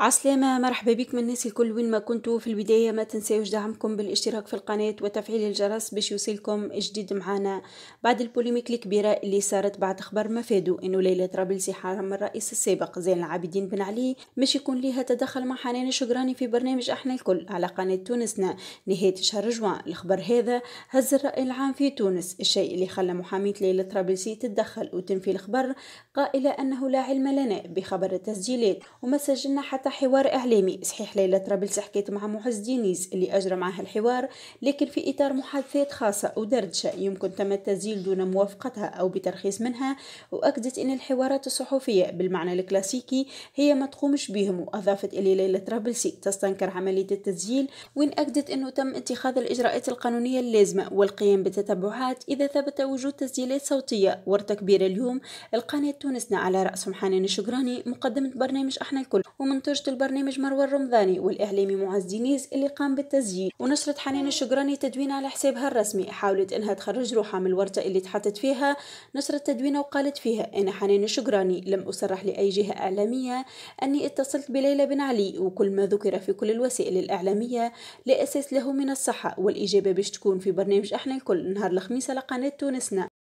عسلامة مرحبا بكم الناس الكل وين ما كنتوا في البداية ما تنسيوش دعمكم بالاشتراك في القناة وتفعيل الجرس باش يوصلكم جديد معنا بعد البوليميك الكبيرة اللي صارت بعد خبر مفادو انه ليلى طرابلسي حرم الرئيس السابق زين العابدين بن علي باش يكون ليها تدخل مع حنان الشقراني في برنامج احنا الكل على قناة تونسنا نهاية شهر جوان الخبر هذا هز الرأي العام في تونس الشيء اللي خلى محامية ليلى طرابلسي تتدخل وتنفي الخبر قائلة انه لا علم لنا بخبر التسجيلات وما سجلنا حتى حوار إعلامي صحيح ليلة طرابلس حكيت مع معز دينيز اللي أجرى معها الحوار لكن في إطار محادثات خاصة ودردشة يمكن تم التسجيل دون موافقتها أو بترخيص منها وأكدت أن الحوارات الصحفية بالمعنى الكلاسيكي هي ما تقومش بهم وأضافت إلى ليلى طرابلسي تستنكر عملية التسجيل وإن أكدت أنه تم اتخاذ الإجراءات القانونية اللازمة والقيام بتتبعات إذا ثبت وجود تسجيلات صوتية وارتكبير اليوم القناة تونسنا على رأسهم حنان الشقراني مقدمة برنامج احنا الكل ومنتج إنتاج البرنامج مروى الرمضاني والإعلامي معز دينيز اللي قام بالتسجيل ونشرت حنان الشقراني تدوينة على حسابها الرسمي حاولت إنها تخرج روحها من الورطة اللي تحطت فيها نشرت تدوينة وقالت فيها أنا حنان الشقراني لم أصرح لأي جهة إعلامية أني اتصلت بليلى بن علي وكل ما ذكر في كل الوسائل الإعلامية لا أساس له من الصحة والإجابة باش تكون في برنامج احنا الكل نهار الخميس على قناة تونسنا